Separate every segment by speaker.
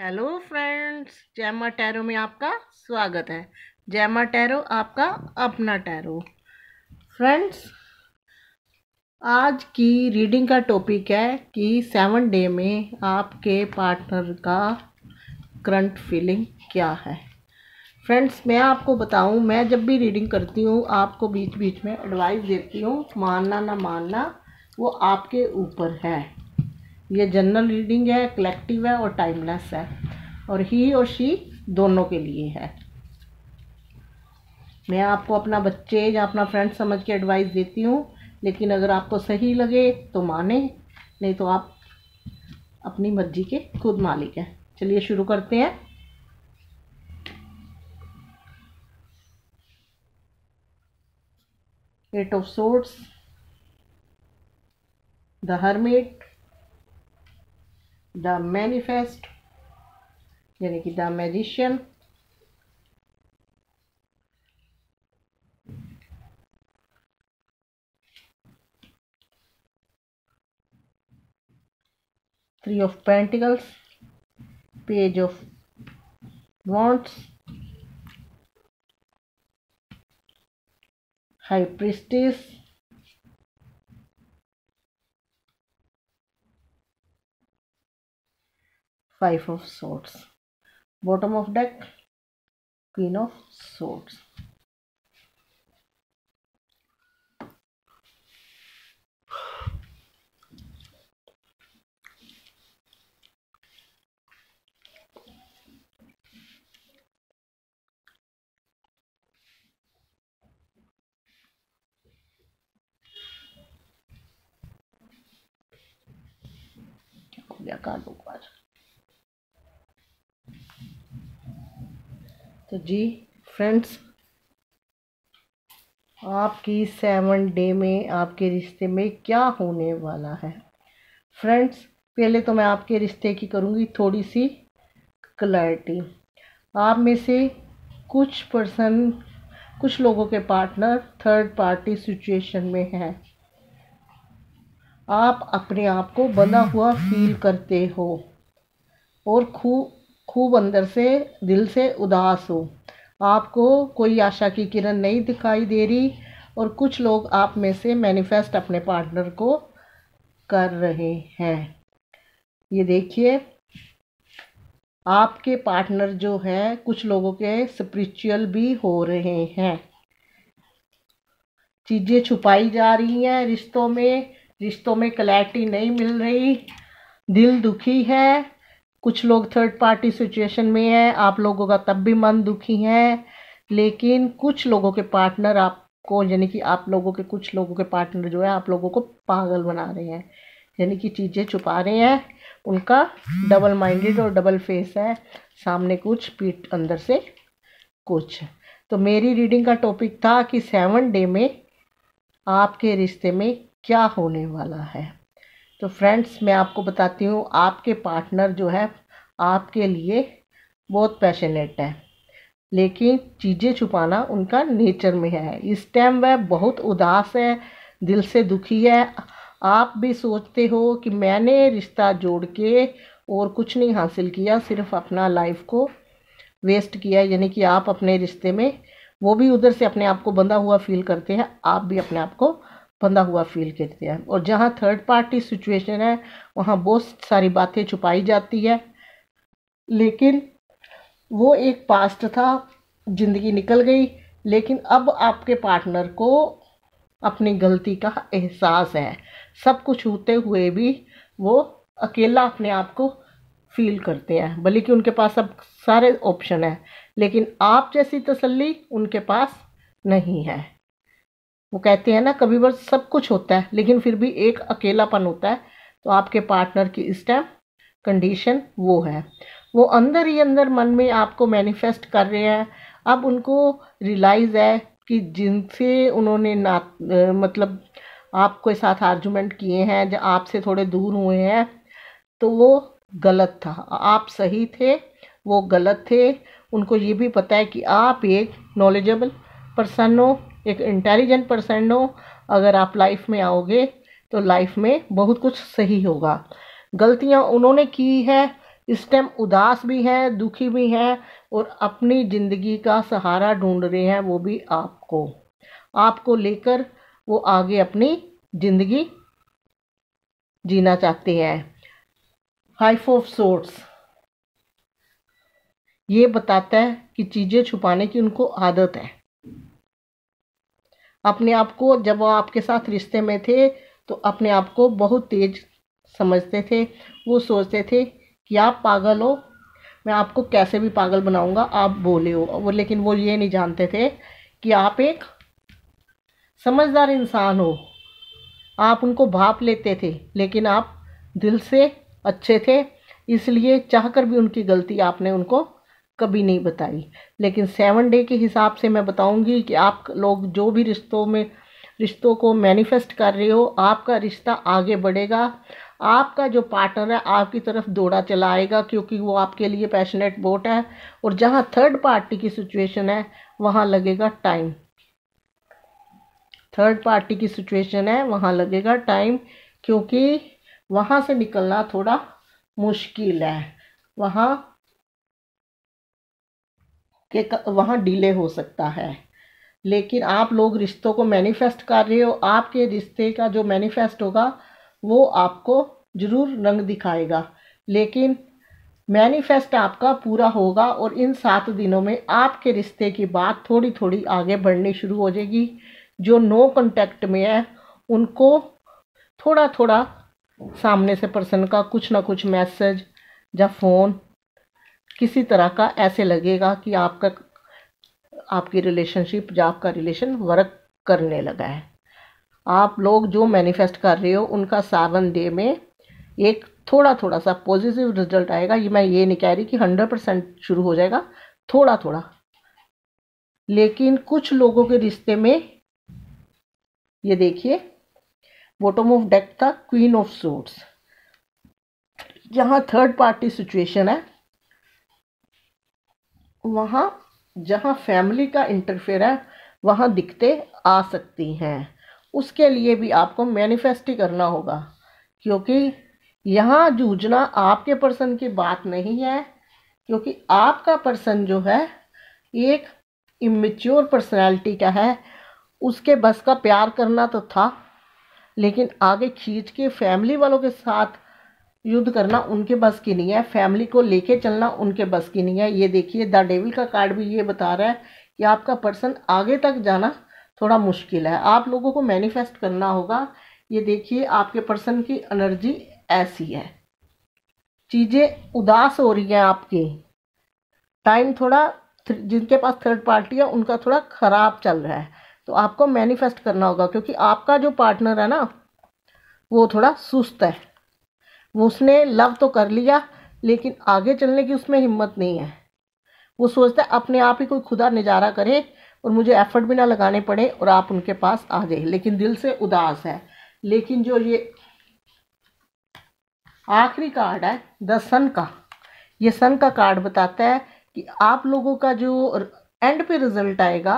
Speaker 1: hello friends जैमा tarot में आपका स्वागत है जैमा टैरो आपका अपना टैरो फ्रेंड्स आज की रीडिंग का टॉपिक है कि सेवन डे में आपके पार्टनर का करंट फीलिंग क्या है फ्रेंड्स मैं आपको बताऊं मैं जब भी रीडिंग करती हूं आपको बीच बीच में एडवाइस देती हूं मानना ना मानना वो आपके ऊपर है ये जनरल रीडिंग है कलेक्टिव है और टाइमलेस है और ही और शी दोनों के लिए है मैं आपको अपना बच्चे या अपना फ्रेंड समझ के एडवाइस देती हूँ लेकिन अगर आपको सही लगे तो माने नहीं तो आप अपनी मर्जी के खुद मालिक हैं चलिए शुरू करते हैं eight of swords the hermit the manifest यानी कि the magician three of pentacles page of wands high priestess five of swords bottom of deck queen of swords ya तो जी फ्रेंड्स आपकी सेवन डे में आपके रिश्ते में क्या होने वाला है फ्रेंड्स पहले तो मैं आपके रिश्ते की करूँगी थोड़ी सी क्लैरिटी आप में से कुछ पर्सन कुछ लोगों के पार्टनर थर्ड पार्टी सिचुएशन में हैं आप अपने आप को बना हुआ फील करते हो और खूब खूब अंदर से दिल से उदास हो आपको कोई आशा की किरण नहीं दिखाई दे रही और कुछ लोग आप में से मैनिफेस्ट अपने पार्टनर को कर रहे हैं ये देखिए आपके पार्टनर जो है कुछ लोगों के स्पिरिचुअल भी हो रहे हैं चीज़ें छुपाई जा रही हैं रिश्तों में रिश्तों में क्लैरिटी नहीं मिल रही दिल दुखी है कुछ लोग थर्ड पार्टी सिचुएशन में हैं आप लोगों का तब भी मन दुखी है लेकिन कुछ लोगों के पार्टनर आपको यानी कि आप लोगों के कुछ लोगों के पार्टनर जो है आप लोगों को पागल बना रहे हैं यानी कि चीज़ें छुपा रहे हैं उनका डबल माइंडेड और डबल फेस है सामने कुछ पीठ अंदर से कुछ तो मेरी रीडिंग का टॉपिक था कि सेवन डे में आपके रिश्ते में क्या होने वाला है तो फ्रेंड्स मैं आपको बताती हूँ आपके पार्टनर जो है आपके लिए बहुत पैशनेट है लेकिन चीज़ें छुपाना उनका नेचर में है इस टाइम वह बहुत उदास है दिल से दुखी है आप भी सोचते हो कि मैंने रिश्ता जोड़ के और कुछ नहीं हासिल किया सिर्फ अपना लाइफ को वेस्ट किया यानी कि आप अपने रिश्ते में वो भी उधर से अपने आप को बंधा हुआ फील करते हैं आप भी अपने आप को बंधा हुआ फील करते हैं और जहाँ थर्ड पार्टी सिचुएशन है वहाँ बहुत सारी बातें छुपाई जाती है लेकिन वो एक पास्ट था ज़िंदगी निकल गई लेकिन अब आपके पार्टनर को अपनी गलती का एहसास है सब कुछ होते हुए भी वो अकेला अपने आप को फील करते हैं बल्कि उनके पास अब सारे ऑप्शन हैं लेकिन आप जैसी तसल्ली उनके पास नहीं है वो कहते हैं ना कभी बार सब कुछ होता है लेकिन फिर भी एक अकेलापन होता है तो आपके पार्टनर की इस टाइम कंडीशन वो है वो अंदर ही अंदर मन में आपको मैनिफेस्ट कर रहे हैं अब उनको रियलाइज़ है कि जिनसे उन्होंने ना मतलब आपके साथ आर्गूमेंट किए हैं जब आपसे थोड़े दूर हुए हैं तो वो गलत था आप सही थे वो गलत थे उनको ये भी पता है कि आप एक नॉलेजेबल पर्सन हो एक इंटेलिजेंट पर्सन हो अगर आप लाइफ में आओगे तो लाइफ में बहुत कुछ सही होगा गलतियाँ उन्होंने की है इस टाइम उदास भी हैं दुखी भी हैं और अपनी ज़िंदगी का सहारा ढूंढ रहे हैं वो भी आपको आपको लेकर वो आगे अपनी ज़िंदगी जीना चाहते हैं हाइफ ऑफ सोर्ट्स ये बताता है कि चीज़ें छुपाने की उनको आदत है अपने आप को जब वो आपके साथ रिश्ते में थे तो अपने आप को बहुत तेज समझते थे वो सोचते थे कि आप पागल हो मैं आपको कैसे भी पागल बनाऊंगा आप बोले हो वो लेकिन वो ये नहीं जानते थे कि आप एक समझदार इंसान हो आप उनको भाप लेते थे लेकिन आप दिल से अच्छे थे इसलिए चाह कर भी उनकी गलती आपने उनको कभी नहीं बताई लेकिन सेवन डे के हिसाब से मैं बताऊंगी कि आप लोग जो भी रिश्तों में रिश्तों को मैनिफेस्ट कर रहे हो आपका रिश्ता आगे बढ़ेगा आपका जो पार्टनर है आपकी तरफ दौड़ा चलाएगा क्योंकि वो आपके लिए पैशनेट बोट है और जहाँ थर्ड पार्टी की सिचुएशन है वहाँ लगेगा टाइम थर्ड पार्टी की सिचुएशन है वहाँ लगेगा टाइम क्योंकि वहाँ से निकलना थोड़ा मुश्किल है वहाँ कि वहाँ डिले हो सकता है लेकिन आप लोग रिश्तों को मैनिफेस्ट कर रहे हो आपके रिश्ते का जो मैनिफेस्ट होगा वो आपको ज़रूर रंग दिखाएगा लेकिन मैनिफेस्ट आपका पूरा होगा और इन सात दिनों में आपके रिश्ते की बात थोड़ी थोड़ी आगे बढ़नी शुरू हो जाएगी जो नो कॉन्टैक्ट में है उनको थोड़ा थोड़ा सामने से पर्सन का कुछ ना कुछ मैसेज या फ़ोन किसी तरह का ऐसे लगेगा कि आपका आपकी रिलेशनशिप या आपका रिलेशन वर्क करने लगा है आप लोग जो मैनिफेस्ट कर रहे हो उनका सावन डे में एक थोड़ा थोड़ा सा पॉजिटिव रिजल्ट आएगा ये मैं ये नहीं कह रही कि हंड्रेड परसेंट शुरू हो जाएगा थोड़ा थोड़ा लेकिन कुछ लोगों के रिश्ते में ये देखिए बॉटम ऑफ डेक था क्वीन ऑफ सूट्स यहाँ थर्ड पार्टी सिचुएशन है वहाँ जहाँ फैमिली का इंटरफेयर है वहाँ दिक्कतें आ सकती हैं उसके लिए भी आपको मैनिफेस्ट ही करना होगा क्योंकि यहाँ जूझना आपके पर्सन की बात नहीं है क्योंकि आपका पर्सन जो है एक इमेच्योर पर्सनैलिटी का है उसके बस का प्यार करना तो था लेकिन आगे खींच के फैमिली वालों के साथ युद्ध करना उनके बस की नहीं है फैमिली को लेके चलना उनके बस की नहीं है ये देखिए द डेविल का कार्ड भी ये बता रहा है कि आपका पर्सन आगे तक जाना थोड़ा मुश्किल है आप लोगों को मैनिफेस्ट करना होगा ये देखिए आपके पर्सन की एनर्जी ऐसी है चीज़ें उदास हो रही हैं आपकी टाइम थोड़ा जिनके पास थर्ड पार्टी है उनका थोड़ा ख़राब चल रहा है तो आपको मैनिफेस्ट करना होगा क्योंकि आपका जो पार्टनर है ना वो थोड़ा सुस्त है उसने लव तो कर लिया लेकिन आगे चलने की उसमें हिम्मत नहीं है वो सोचता है अपने आप ही कोई खुदा निजारा करे और मुझे एफर्ट भी ना लगाने पड़े और आप उनके पास आ जाए लेकिन दिल से उदास है लेकिन जो ये आखिरी कार्ड है द सन का ये सन का कार्ड बताता है कि आप लोगों का जो एंड पे रिजल्ट आएगा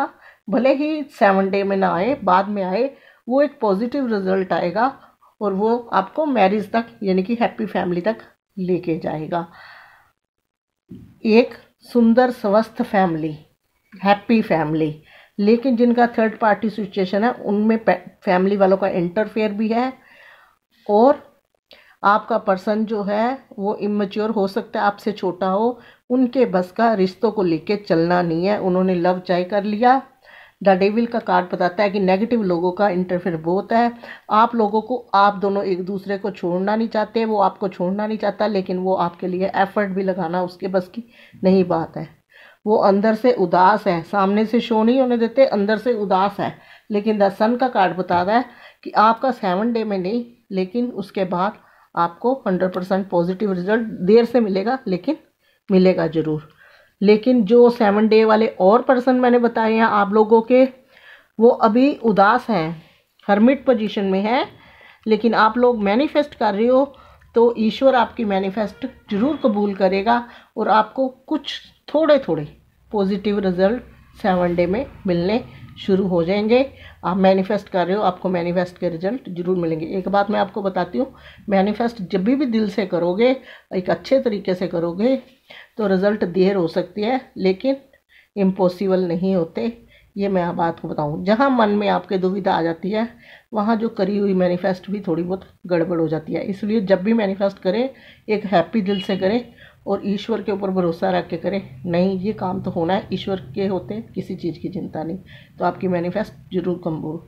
Speaker 1: भले ही सेवन डे में ना आए बाद में आए वो एक पॉजिटिव रिजल्ट आएगा और वो आपको मैरिज तक यानी कि हैप्पी फैमिली तक लेके जाएगा एक सुंदर स्वस्थ फैमिली हैप्पी फैमिली लेकिन जिनका थर्ड पार्टी सिचुएशन है उनमें फैमिली वालों का इंटरफेयर भी है और आपका पर्सन जो है वो इमेच्योर हो सकता है आपसे छोटा हो उनके बस का रिश्तों को लेके चलना नहीं है उन्होंने लव चाहे कर लिया द डेविल का कार्ड बताता है कि नेगेटिव लोगों का इंटरफेयर वो होता है आप लोगों को आप दोनों एक दूसरे को छोड़ना नहीं चाहते वो आपको छोड़ना नहीं चाहता लेकिन वो आपके लिए एफर्ट भी लगाना उसके बस की नहीं बात है वो अंदर से उदास है सामने से शो नहीं होने देते अंदर से उदास है लेकिन द सन का कार्ड बता रहा है कि आपका सेवन डे में नहीं लेकिन उसके बाद आपको हंड्रेड परसेंट पॉजिटिव रिजल्ट देर से मिलेगा लेकिन मिलेगा ज़रूर लेकिन जो सेवन डे वाले और पर्सन मैंने बताए हैं आप लोगों के वो अभी उदास हैं हर्मिट पोजीशन में है लेकिन आप लोग मैनिफेस्ट कर रहे हो तो ईश्वर आपकी मैनिफेस्ट जरूर कबूल करेगा और आपको कुछ थोड़े थोड़े पॉजिटिव रिजल्ट सेवन डे में मिलने शुरू हो जाएंगे आप मैनिफेस्ट कर रहे हो आपको मैनिफेस्ट के रिजल्ट जरूर मिलेंगे एक बात मैं आपको बताती हूँ मैनिफेस्ट जब भी भी दिल से करोगे एक अच्छे तरीके से करोगे तो रिज़ल्ट देर हो सकती है लेकिन इम्पॉसिबल नहीं होते ये मैं आप आपको बताऊँ जहाँ मन में आपके दुविधा आ जाती है वहाँ जो करी हुई मैनिफेस्ट भी थोड़ी बहुत गड़बड़ हो जाती है इसलिए जब भी मैनिफेस्ट करें एक हैप्पी दिल से करें और ईश्वर के ऊपर भरोसा रख के करें नहीं ये काम तो होना है ईश्वर के होते किसी चीज़ की चिंता नहीं तो आपकी मैनिफेस्ट जरूर कमबूर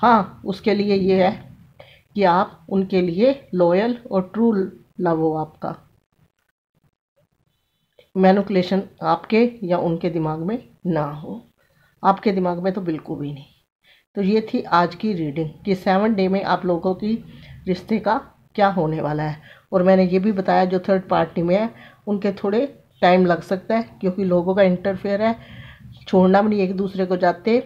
Speaker 1: हाँ उसके लिए ये है कि आप उनके लिए लॉयल और ट्रू लव हो आपका मैनुकुलेशन आपके या उनके दिमाग में ना हो आपके दिमाग में तो बिल्कुल भी नहीं तो ये थी आज की रीडिंग कि सेवन डे में आप लोगों की रिश्ते का क्या होने वाला है और मैंने ये भी बताया जो थर्ड पार्टी में है उनके थोड़े टाइम लग सकता है क्योंकि लोगों का इंटरफेयर है छोड़ना भी नहीं एक दूसरे को जाते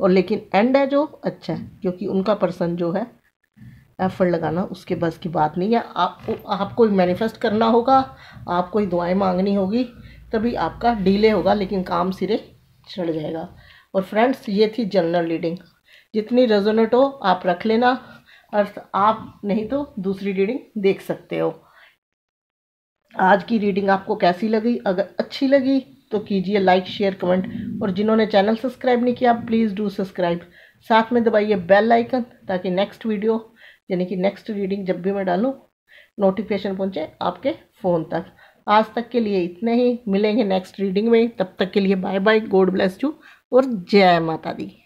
Speaker 1: और लेकिन एंड है जो अच्छा है क्योंकि उनका पर्सन जो है एफर्ट लगाना उसके बस की बात नहीं है आपको आपको मैनिफेस्ट करना होगा आपको ही दुआएं मांगनी होगी तभी आपका डिले होगा लेकिन काम सिरे चढ़ जाएगा और फ्रेंड्स ये थी जनरल रीडिंग जितनी रेजोनेट हो आप रख लेना अर्थ आप नहीं तो दूसरी रीडिंग देख सकते हो आज की रीडिंग आपको कैसी लगी अगर अच्छी लगी तो कीजिए लाइक शेयर कमेंट और जिन्होंने चैनल सब्सक्राइब नहीं किया प्लीज़ डू सब्सक्राइब साथ में दबाइए बेल आइकन ताकि नेक्स्ट वीडियो यानी कि नेक्स्ट रीडिंग जब भी मैं डालूँ नोटिफिकेशन पहुँचे आपके फ़ोन तक आज तक के लिए इतने ही मिलेंगे नेक्स्ट रीडिंग में तब तक के लिए bye bye God bless you और जय माता दी